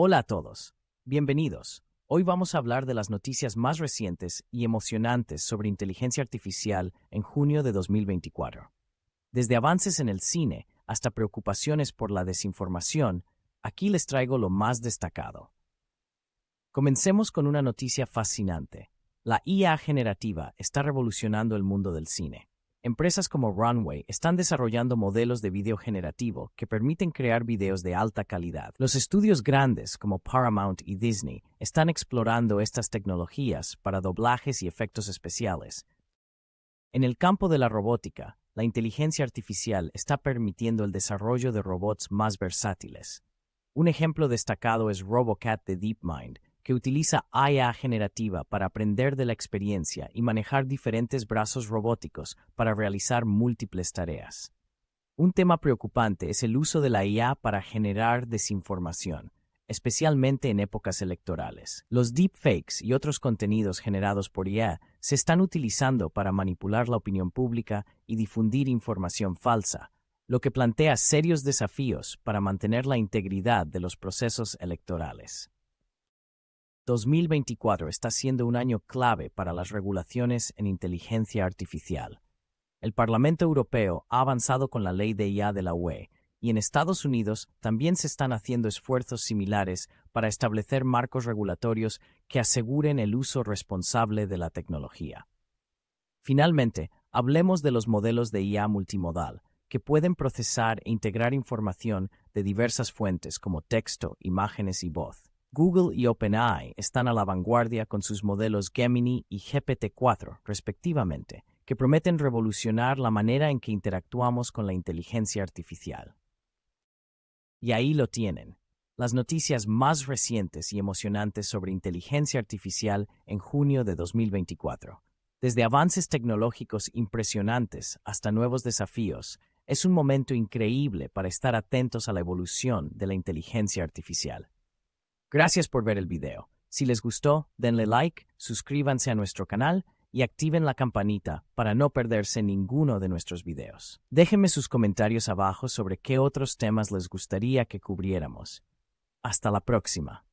Hola a todos, bienvenidos. Hoy vamos a hablar de las noticias más recientes y emocionantes sobre inteligencia artificial en junio de 2024. Desde avances en el cine hasta preocupaciones por la desinformación, aquí les traigo lo más destacado. Comencemos con una noticia fascinante. La IA generativa está revolucionando el mundo del cine. Empresas como Runway están desarrollando modelos de video generativo que permiten crear videos de alta calidad. Los estudios grandes como Paramount y Disney están explorando estas tecnologías para doblajes y efectos especiales. En el campo de la robótica, la inteligencia artificial está permitiendo el desarrollo de robots más versátiles. Un ejemplo destacado es RoboCat de DeepMind, que utiliza IA generativa para aprender de la experiencia y manejar diferentes brazos robóticos para realizar múltiples tareas. Un tema preocupante es el uso de la IA para generar desinformación, especialmente en épocas electorales. Los deepfakes y otros contenidos generados por IA se están utilizando para manipular la opinión pública y difundir información falsa, lo que plantea serios desafíos para mantener la integridad de los procesos electorales. 2024 está siendo un año clave para las regulaciones en inteligencia artificial. El Parlamento Europeo ha avanzado con la ley de IA de la UE, y en Estados Unidos también se están haciendo esfuerzos similares para establecer marcos regulatorios que aseguren el uso responsable de la tecnología. Finalmente, hablemos de los modelos de IA multimodal, que pueden procesar e integrar información de diversas fuentes como texto, imágenes y voz. Google y OpenAI están a la vanguardia con sus modelos Gemini y GPT-4, respectivamente, que prometen revolucionar la manera en que interactuamos con la inteligencia artificial. Y ahí lo tienen, las noticias más recientes y emocionantes sobre inteligencia artificial en junio de 2024. Desde avances tecnológicos impresionantes hasta nuevos desafíos, es un momento increíble para estar atentos a la evolución de la inteligencia artificial. Gracias por ver el video. Si les gustó, denle like, suscríbanse a nuestro canal y activen la campanita para no perderse ninguno de nuestros videos. Déjenme sus comentarios abajo sobre qué otros temas les gustaría que cubriéramos. Hasta la próxima.